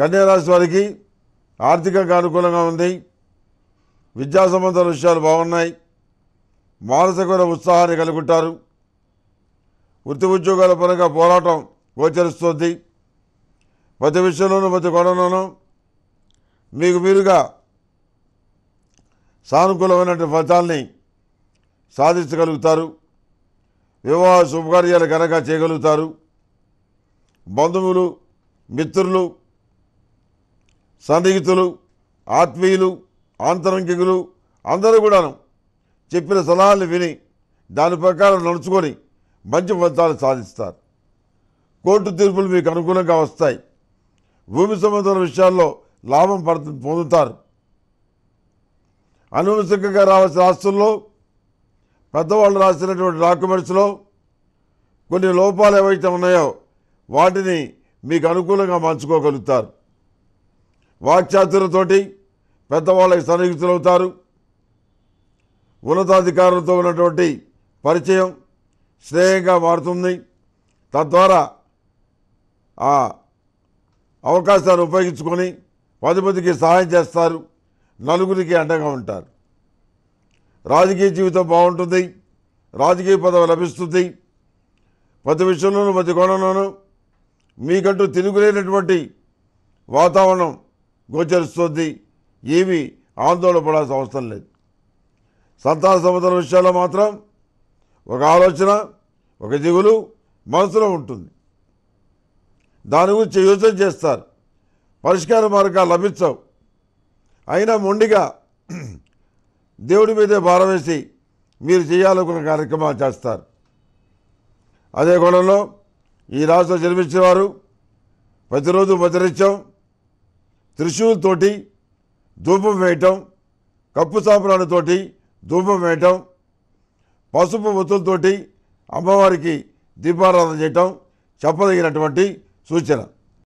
కన్యారాశి వారికి ఆర్థికంగా అనుకూలంగా ఉంది విద్యా సంబంధ విషయాలు బాగున్నాయి మానసికమైన ఉత్సాహాన్ని కలుగుంటారు వృత్తి ఉద్యోగాల పరంగా పోరాటం గోచరిస్తుంది ప్రతి విషయంలోనూ ప్రతి కోణంలోనూ మీకు మీరుగా సానుకూలమైనటువంటి ఫలితాల్ని సాధించగలుగుతారు వివాహ శుభకార్యాలు ఘనంగా చేయగలుగుతారు బంధువులు మిత్రులు సన్నిహితులు ఆత్మీయులు ఆంతరంగికులు అందరూ కూడాను చెప్పిన సలహాలు విని దాని ప్రకారం నడుచుకొని మంచి ఫలితాలు సాధిస్తారు కోర్టు తీర్పులు మీకు అనుకూలంగా వస్తాయి భూమి సంబంధమైన విషయాల్లో లాభం పడు పొందుతారు అనువంశికంగా రావాల్సిన ఆస్తుల్లో పెద్దవాళ్ళు రాసినటువంటి డాక్యుమెంట్స్లో కొన్ని లోపాలు ఏవైతే ఉన్నాయో వాటిని మీకు అనుకూలంగా మార్చుకోగలుగుతారు వాక్చాతురతోటి పెద్దవాళ్ళకి అవుతారు ఉన్నతాధికారులతో ఉన్నటువంటి పరిచయం శ్రేయంగా మారుతుంది తద్వారా ఆ అవకాశాన్ని ఉపయోగించుకొని పది మందికి సహాయం చేస్తారు నలుగురికి అండగా ఉంటారు రాజకీయ జీవితం బాగుంటుంది రాజకీయ పదవి లభిస్తుంది ప్రతి విషయంలోనూ ప్రతి కోణంలోనూ మీకంటూ తిరుగులేనటువంటి వాతావరణం గోచరిస్తుంది ఏమీ ఆందోళన పడాల్సిన అవసరం లేదు సంతాన సంబంధాల విషయాల్లో మాత్రం ఒక ఆలోచన ఒక దిగులు మనసులో ఉంటుంది దాని గురించి యోచన చేస్తారు పరిష్కార మార్గాలు లభించవు అయినా మొండిగా దేవుడి మీదే భారం వేసి మీరు చేయాలనుకున్న కార్యక్రమాలు చేస్తారు అదే కోణంలో ఈ రాష్ట్రం జన్మించిన వారు ప్రతిరోజు ప్రతినిత్యం త్రిశూల్తోటి ధూపం వేయటం కప్పు సాంబ్రాణితోటి ధూపం వేయటం పసుపు ఒత్తులతోటి అమ్మవారికి దీపారాధన చేయటం చెప్పదగినటువంటి సూచన